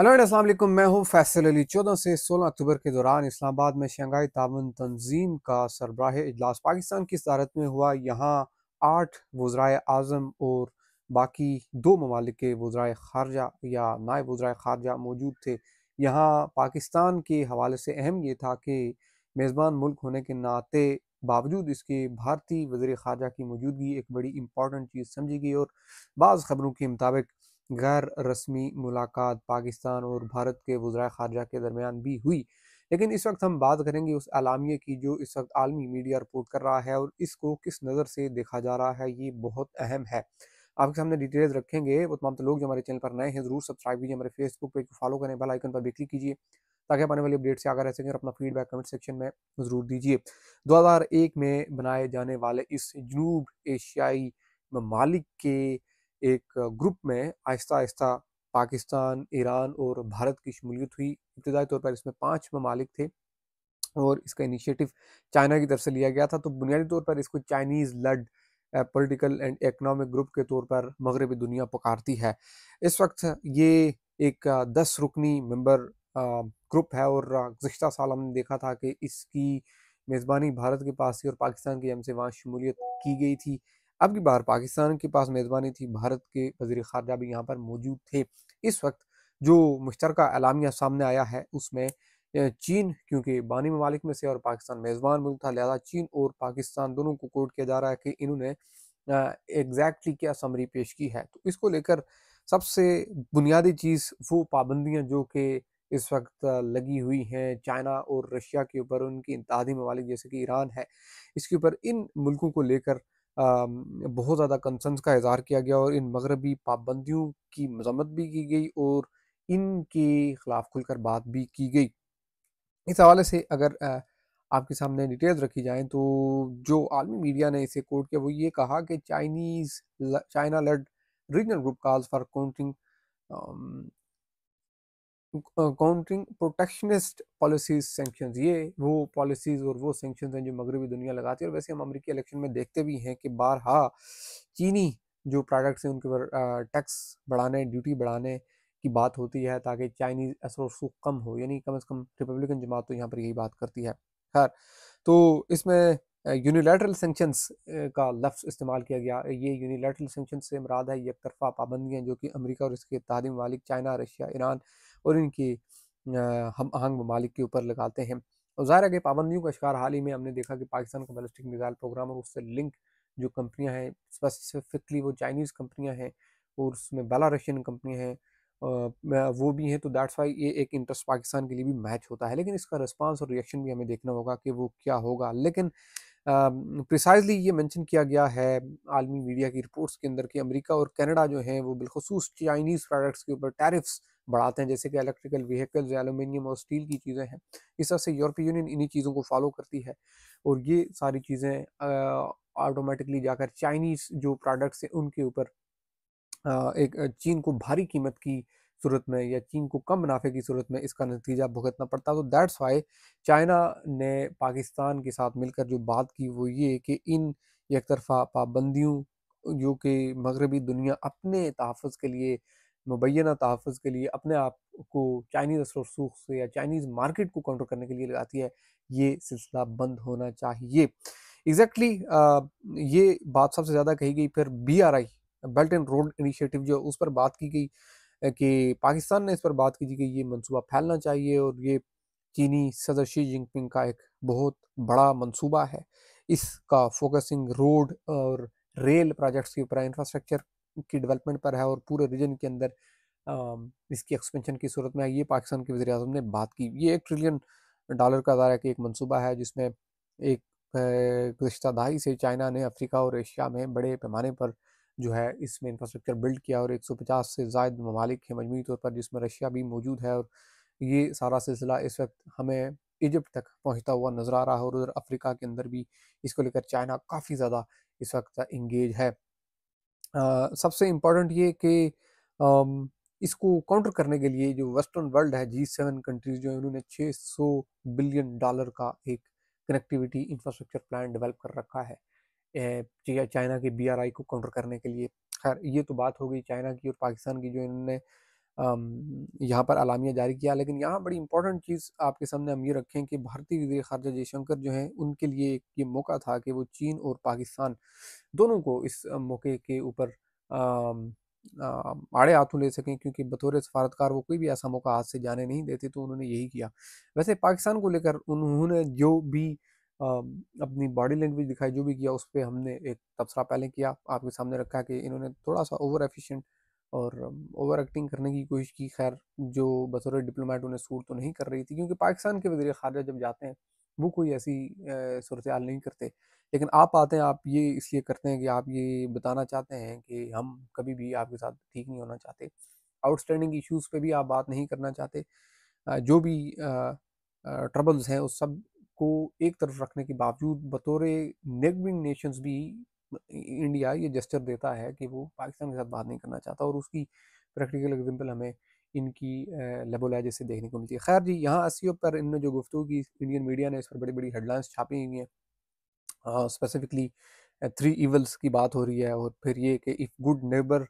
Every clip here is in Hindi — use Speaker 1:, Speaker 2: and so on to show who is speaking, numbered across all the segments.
Speaker 1: हेलो अस्सलाम मैं हूं फैसल अली चौदह से सोलह अक्टूबर के दौरान इस्लामाबाद में शंघाई तावन तंजीम का सरबराह इजलास पाकिस्तान की सदारत में हुआ यहाँ आठ वज्राय आज़म और बाकी दो ममालिक के वज्राय खारजा या नायब वज्राय खारजा मौजूद थे यहाँ पाकिस्तान के हवाले से अहम ये था कि मेज़बान मुल्क होने के नाते बावजूद इसके भारतीय वजी खारजा की मौजूदगी एक बड़ी इम्पॉर्टेंट चीज़ समझी गई और बाज़ खबरों के मुताबिक गैर रस्मी मुलाकात पाकिस्तान और भारत के वज्रा खारजा के दरमियान भी हुई लेकिन इस वक्त हम बात करेंगे उस अलामिए की जो इस वक्त आलमी मीडिया रिपोर्ट कर रहा है और इसको किस नज़र से देखा जा रहा है ये बहुत अहम है आपके सामने डिटेल्स रखेंगे वो तमाम तो लोग जो हमारे चैनल पर नए हैं जरूर सब्सक्राइब कीजिए हमारे फेसबुक पेज को फॉलो करें बेल आइकन पर भी क्लिक कीजिए ताकि आप आने वाली अपडेट से आगे रह सकें और अपना फीडबैक कमेंट सेक्शन में ज़रूर दीजिए 2001 में बनाए जाने वाले इस जनूब एशियाई ममालिक के एक ग्रुप में आहिस्ता आहिस्ता पाकिस्तान ईरान और भारत की शमूलियत हुई इब्तदाई तौर पर इसमें पाँच ममालिक थे और इसका इनिशिएटिव चाइना की तरफ से लिया गया था तो बुनियादी तौर पर इसको चाइनीज़ लड पॉलिटिकल एंड इकोनॉमिक ग्रुप के तौर पर मगरबी दुनिया पुकारती है इस वक्त ये एक uh, दस रुकनी मेंबर ग्रुप uh, है और uh, गुज्त साल हमने देखा था कि इसकी मेज़बानी भारत के पास थी और पाकिस्तान की हमसे वहाँ शमूलियत की गई थी अब की बार पाकिस्तान के पास मेज़बानी थी भारत के वजीर खारजा भी यहाँ पर मौजूद थे इस वक्त जो मुश्तर अलामिया सामने आया है उसमें चीन क्योंकि बानी ममालिक में से और पाकिस्तान मेज़बान मुल्क था लिहाजा चीन और पाकिस्तान दोनों को कोर्ट किया जा रहा है कि इन्होंने एग्जैक्टली क्या समरी पेश की है तो इसको लेकर सबसे बुनियादी चीज़ वो पाबंदियाँ जो कि इस वक्त लगी हुई हैं चाइना और रशिया के ऊपर उनकी इंतहादी ममालिक जैसे कि ईरान है इसके ऊपर इन मुल्कों को लेकर बहुत ज़्यादा कंसर्नस का इजहार किया गया और इन मगरबी पाबंदियों की मजम्मत भी की गई और इनके ख़िलाफ़ खुलकर बात भी की गई इस हवाले से अगर आपके सामने डिटेल्स रखी जाएँ तो जो आलमी मीडिया ने इसे कोट किया वो ये कहा कि Chinese China led regional group calls for counting countering protectionist policies sanction ये वो पॉलिसीज़ और वो सेंक्शन हैं जो मगरबी दुनिया लगाती है और वैसे हम अमरीकी इलेक्शन में देखते भी हैं कि बारहा चीनी जो प्रोडक्ट्स हैं उनके ऊपर टैक्स बढ़ाने ड्यूटी बढ़ाने की बात होती है ताकि चाइनीज़ असर सूख कम हो यानी कम अज़ कम रिपब्लिकन जमात तो यहाँ पर यही बात करती है खैर तो इसमें यूनिलैटरल सेंक्शंस का लफ्ज़ इस्तेमाल किया गया ये यूनिलैटरल सेंक्शन से मराद है एक तरफा पाबंदियाँ जो कि अमरीका और इसके तहदी मालिक चाइना रशिया ईरान और इनकी हम आहंग ममालिक के ऊपर लगाते हैं और ज़ाहिर है कि पाबंदियों का शिकार हाल ही में हमने देखा कि पाकिस्तान का बैलिस्टिक मिज़ाइल प्रोग्राम और उससे लिंक जो कंपनियां हैं स्पेसिफिकली वो चाइनीज़ कंपनियां हैं और उसमें बेला रशियन कंपनियाँ हैं वो भी हैं तो दैट्स वाई ये एक इंटरेस्ट पाकिस्तान के लिए भी मैच होता है लेकिन इसका रिस्पांस और रिएक्शन भी हमें देखना होगा कि वो क्या होगा लेकिन प्रिसाइजली ये मेंशन किया गया है आलमी मीडिया की रिपोर्ट्स के अंदर कि अमेरिका और कनाडा जो हैं वो बिलखसूस चाइनीज़ प्रोडक्ट्स के ऊपर टैरिफ्स बढ़ाते हैं जैसे कि इलेक्ट्रिकल व्हीकल्स एलुमिनियम और स्टील की चीज़ें हैं इस तरह से यूरोपीय यूनियन इन्हीं चीज़ों को फॉलो करती है और ये सारी चीज़ें ऑटोमेटिकली जाकर चाइनीज़ जो प्रोडक्ट्स हैं उनके ऊपर एक चीन को भारी कीमत की सूरत में या चीन को कम मुनाफे की सूरत में इसका नतीजा भुगतना पड़ता तो दैट्स वाई चाइना ने पाकिस्तान के साथ मिलकर जो बात की वो ये कि इन एक तरफा पाबंदियों जो कि मगरबी दुनिया अपने तहफ़ के लिए मुबैना तहफ़ के लिए अपने आप को चाइनीज़ असर सूख से या चाइनीज़ मार्केट को काउंटर करने के लिए लगाती है ये सिलसिला बंद होना चाहिए एग्जैक्टली exactly, ये बात सबसे ज़्यादा कही गई फिर B R I belt and road initiative जो उस पर बात की गई कि पाकिस्तान ने इस पर बात की थी कि ये मनसूबा फैलना चाहिए और ये चीनी सदर शी जिनपिंग का एक बहुत बड़ा मनसूबा है इसका फोकसिंग रोड और रेल प्रोजेक्ट्स के ऊपर इंफ्रास्ट्रक्चर की डेवलपमेंट पर है और पूरे रीजन के अंदर इसकी एक्सपेंशन की सूरत में ये पाकिस्तान के वजी अजम ने बात की ये एक ट्रिलियन डॉलर का दायरा कि एक मनसूबा है जिसमें एक गुज्त दहाई से चाइना ने अफ्रीका और एशिया में बड़े पैमाने पर जो है इसमें इंफ्रास्ट्रक्चर बिल्ड किया और 150 से जायद ममालिक हैं मजमू तौर पर जिसमें रशिया भी मौजूद है और ये सारा सिलसिला इस वक्त हमें इजिप्ट तक पहुँचता हुआ नज़र आ रहा है और उधर अफ्रीका के अंदर भी इसको लेकर चाइना काफ़ी ज़्यादा इस वक्त इंगेज है आ, सबसे इम्पोर्टेंट ये कि इसको काउंटर करने के लिए जो वेस्टर्न वर्ल्ड है जी सेवन कंट्रीज़ जो है उन्होंने 600 बिलियन डॉलर का एक कनेक्टिविटी इंफ्रास्ट्रक्चर प्लान डेवलप कर रखा है चाइना के बीआरआई को काउंटर करने के लिए खैर ये तो बात हो गई चाइना की और पाकिस्तान की जो इन्होंने यहाँ पर अलामिया जारी किया लेकिन यहाँ बड़ी इंपॉर्टेंट चीज़ आपके सामने हम ये रखें कि भारतीय विदेश खारजा जयशंकर जो हैं उनके लिए एक ये मौका था कि वो चीन और पाकिस्तान दोनों को इस मौके के ऊपर आड़े हाथों ले सकें क्योंकि बतौर सफारतकार वो कोई भी ऐसा मौका हाथ से जाने नहीं देते तो उन्होंने यही किया वैसे पाकिस्तान को लेकर उन्होंने जो भी अपनी बॉडी लैंग्वेज दिखाई जो भी किया उस पर हमने एक तबसरा पहले किया आपके सामने रखा कि इन्होंने थोड़ा सा ओवर एफिशिएंट और ओवर एक्टिंग करने की कोशिश की खैर जो बतौर डिप्लोमेट उन्हें सूट तो नहीं कर रही थी क्योंकि पाकिस्तान के वजी खारजा जब जाते हैं वो कोई ऐसी सूरत हाल नहीं करते लेकिन आप आते हैं आप ये इसलिए करते हैं कि आप ये बताना चाहते हैं कि हम कभी भी आपके साथ ठीक नहीं होना चाहते आउटस्टैंडिंग इश्यूज़ पे भी आप बात नहीं करना चाहते जो भी ट्रबल्स हैं उस सब को एक तरफ रखने के बावजूद बतौर नेगबिंग नेशंस भी इंडिया ये जस्टर देता है कि वो पाकिस्तान के साथ बात नहीं करना चाहता और उसकी प्रैक्टिकल एग्जाम्पल हमें इनकी लेबोलाइजे से देखने को मिलती है खैर जी यहाँ अस्सी पर इन जो गुफ्तु की इंडियन मीडिया ने इस पर बड़ी बड़ी हेडलाइंस छापी हुई हैं स्पेसिफिकली थ्री इवल्स की बात हो रही है और फिर ये कि if good neighbour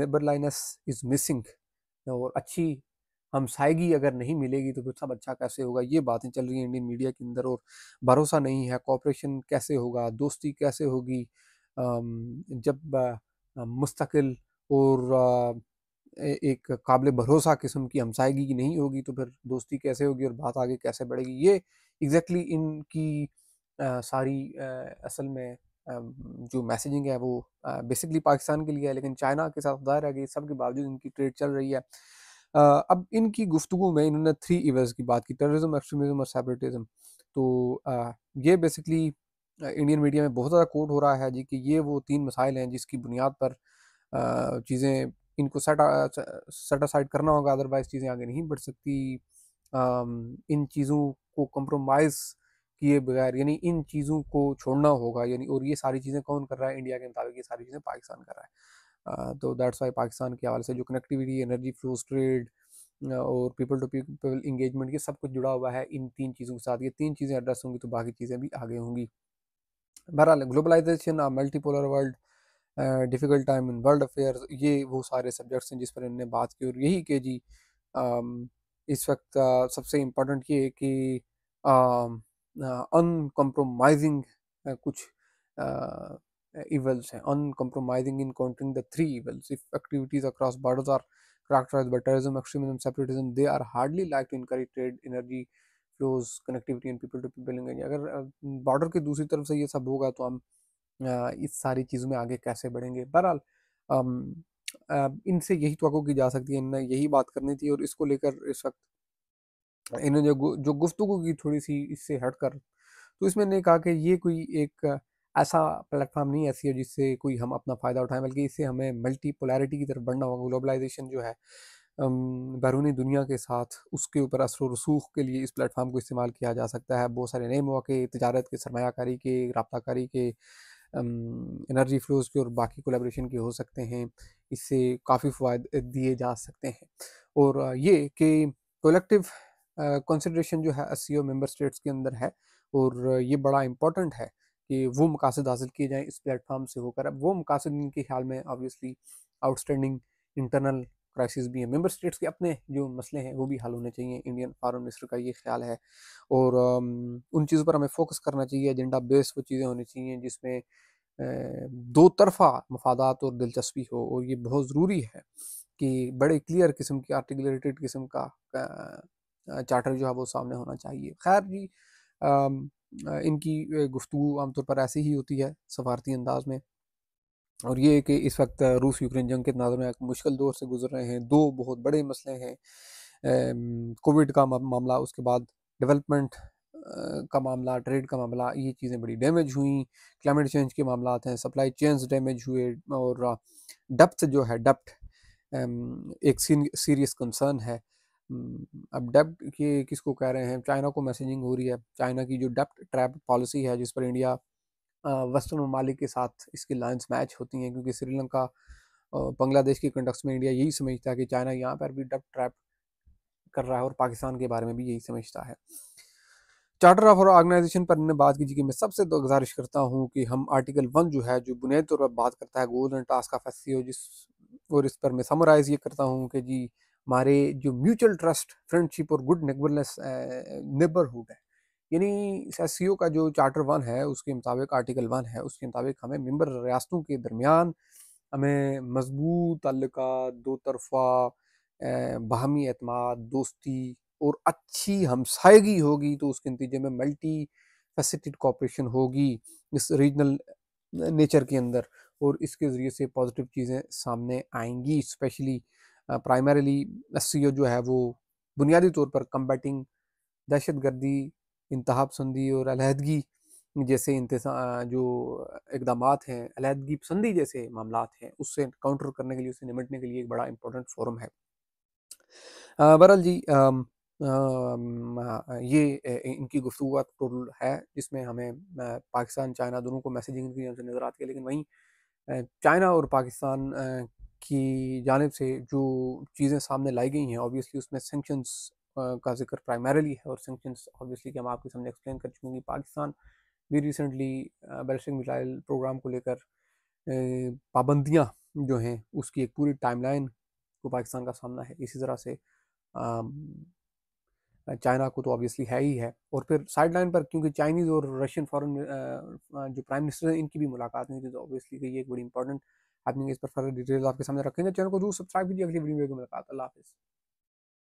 Speaker 1: neighbourliness is missing और अच्छी हमसायगी अगर नहीं मिलेगी तो फिर सब अच्छा कैसे होगा ये बातें चल रही हैं इंडियन मीडिया के अंदर और भरोसा नहीं है कॉपरेशन कैसे होगा दोस्ती कैसे होगी जब मुस्तकिल और एक काबिल भरोसा किस्म की हमसायगी की नहीं होगी तो फिर दोस्ती कैसे होगी और बात आगे कैसे बढ़ेगी ये एग्जैक्टली exactly इनकी सारी असल में जो मैसेजिंग है वो बेसिकली पाकिस्तान के लिए है लेकिन चाइना के साथ जाहिर है कि सब के बावजूद इनकी ट्रेड चल रही है अब इनकी गुफ्तु में इन्होंने थ्री इवेंट्स की बात की टेररिज्म एक्सट्रीमिज्म और सेपरेटिज़म तो ये बेसिकली इंडियन मीडिया में बहुत ज़्यादा कोट हो रहा है जी कि ये वो तीन मसाइल हैं जिसकी बुनियाद पर चीज़ें इनको सेटा सेटासाइड करना होगा अदरवाइज़ चीज़ें आगे नहीं बढ़ सकती इन चीज़ों को कंप्रोमाइज़ किए बगैर यानी इन चीज़ों को छोड़ना होगा यानी और ये सारी चीज़ें कौन कर रहा है इंडिया के मुताबिक ये सारी चीज़ें पाकिस्तान कर रहा है तो दैट्स वाई पाकिस्तान के हवाले से जो कनेक्टिविटी एनर्जी फ्लोज ट्रेड और पीपल टू पीपल इंगेजमेंट ये सब कुछ जुड़ा हुआ है इन तीन चीज़ों के साथ ये तीन चीज़ें एड्रेस होंगी तो बाकी चीज़ें भी आगे होंगी बहरहाल globalisation multipolar world difficult time in world affairs ये वो सारे सब्जेक्ट्स हैं जिस पर इन्होंने बात की और यही कि जी इस वक्त सबसे इम्पोर्टेंट ये कि अनकम्प्रोमाइजिंग कुछ evils hai, uncompromising in countering the three evils if activities across borders are characterized by terrorism extremism separatism they are hardly likely to encourage trade energy flows connectivity and people to people engagement अगर border के दूसरी तरफ से ये सब होगा तो हम इस सारी चीज़ों में आगे कैसे बढ़ेंगे बहरहाल इनसे यही तो की जा सकती है इनने यही बात करनी थी और इसको लेकर इस वक्त इन्होंने जो जो गुफ्तु की थोड़ी सी इससे हट कर तो इसमें ने कहा कि ये कोई एक ऐसा प्लेटफॉर्म नहीं है जिससे कोई हम अपना फ़ायदा उठाएं बल्कि इससे हमें मल्टीपोलैरिटी की तरफ बढ़ना होगा ग्लोबलाइजेशन जो है बैरूनी दुनिया के साथ उसके ऊपर असर रसूख के लिए इस प्लेटफॉर्म को इस्तेमाल किया जा सकता है बहुत सारे नए मौके तजारत के सरमाकारी के रबताकारी के एनर्जी फ्लोज के और बाकी कोलेब्रेशन के हो सकते हैं इससे काफ़ी फ़ायदे दिए जा सकते हैं और ये कि कोलेक्टिव कंसिड्रेशन जो है एस सी मेंबर स्टेट्स के अंदर है और ये बड़ा इम्पोर्टेंट है कि वो मकासद हासिल किए जाएँ इस प्लेटफार्म से होकर अब वो मकासद इनके ख्याल में ऑब्वियसली आउटस्टैंडिंग इंटरनल क्राइसिस भी हैं मेम्बर स्टेट्स के अपने जो मसले हैं वो भी हल होने चाहिए इंडियन फॉरेन मिनिस्टर का ये ख्याल है और उन चीज़ों पर हमें फोकस करना चाहिए एजेंडा बेस्ड वो चीज़ें होनी चाहिए जिसमें दो तरफा मफादात और दिलचस्पी हो और ये बहुत ज़रूरी है कि बड़े क्लियर किस्म की आर्टिकुलेटेड किस्म का चार्टर जो है वो सामने होना चाहिए खैर जी इनकी गुफ्तु आमतौर पर ऐसी ही होती है सफारती अंदाज में और ये कि इस वक्त रूस यूक्रेन जंग के तनाजर में एक मुश्किल दौर से गुजर रहे हैं दो बहुत बड़े मसले हैं कोविड का मामला उसके बाद डेवलपमेंट का मामला ट्रेड का मामला ये चीज़ें बड़ी डैमेज हुई क्लाइमेट चेंज के मामला हैं सप्लाई चेंज डैमेज हुए और डप्थ जो है डप्थ एक सीरियस कंसर्न है अब डेप्ट के किसको कह रहे हैं चाइना को मैसेजिंग हो रही है चाइना की जो डेप्ट ट्रैप पॉलिसी है जिस पर इंडिया वेस्टर्न ममालिक के साथ इसकी लाइन्स मैच होती हैं क्योंकि श्रीलंका बांग्लादेश के कंडक्ट में इंडिया यही समझता है कि चाइना यहाँ पर भी डेप्ट ट्रैप कर रहा है और पाकिस्तान के बारे में भी यही समझता है चार्टर ऑफ और ऑर्गेनाइजेशन पर हमने बात की जी कि मैं सबसे तो गुजारिश करता हूँ कि हम आर्टिकल वन जो है जो बुनियादी तौर पर बात करता है goal and task of S और इस पर मैं समराइज़ ये करता हूँ कि जी हमारे जो म्यूचुअल ट्रस्ट फ्रेंडशिप और गुड नेबरनेस नेबरहुड है यानी एस का जो चार्टर वन है उसके मुताबिक आर्टिकल वन है उसके मुताबिक हमें मेम्बर रियासतों के दरमियान हमें मजबूत तल्लक दो तरफा बाहमी अतमाद दोस्ती और अच्छी हमसायगी होगी तो उसके नतीजे में मल्टी फैसेटेड कॉपरेशन होगी इस रीजनल नेचर के अंदर और इसके ज़रिए से पॉजिटिव चीज़ें सामने आएंगी स्पेशली प्राइमरीली एस जो है वो बुनियादी तौर पर कम्बैटिंग दहशत गर्दी इंतहा पसंदी और अलहदगी जैसे जो इकदाम हैं अलहदगी पसंदी जैसे मामला हैं उससे काउंटर करने के लिए उससे निमटने के लिए एक बड़ा इम्पोर्टेंट फोरम है बहरल जी आ, आ, ये इनकी गुफ्तु का टोटल है जिसमें हमें पाकिस्तान चाइना दोनों को मैसेजिंग की नज़र आती है लेकिन वहीं चाइना और पाकिस्तान की जानब से जो चीज़ें सामने लाई गई हैं ऑब्वियसली उसमें सेंक्शंस का जिक्र प्राइमरली है और सेंक्शंस ऑब्वियसली कि हम आपके सामने एक्सप्लेन कर चुके हैं पाकिस्तान भी रिसेंटली बैलिस्टिक मिसाइल प्रोग्राम को लेकर पाबंदियाँ जो हैं उसकी एक पूरी टाइमलाइन को पाकिस्तान का सामना है इसी तरह से चाइना को तो ऑब्वियसली है ही है और फिर साइड लाइन पर क्योंकि चाइनीज़ और रशियन फॉरेन जो प्राइम मिनिस्टर हैं इनकी भी मुलाकात नहीं थी तो ऑब्वियसली ये एक बड़ी इंपॉर्टेंट आदमी इस पर फर्दर डिटेल आपके सामने रखेंगे चैनल को जरूर सब्सक्राइब कीजिए अगली वीडियो में मुलाकात अल्लाह हाफिज़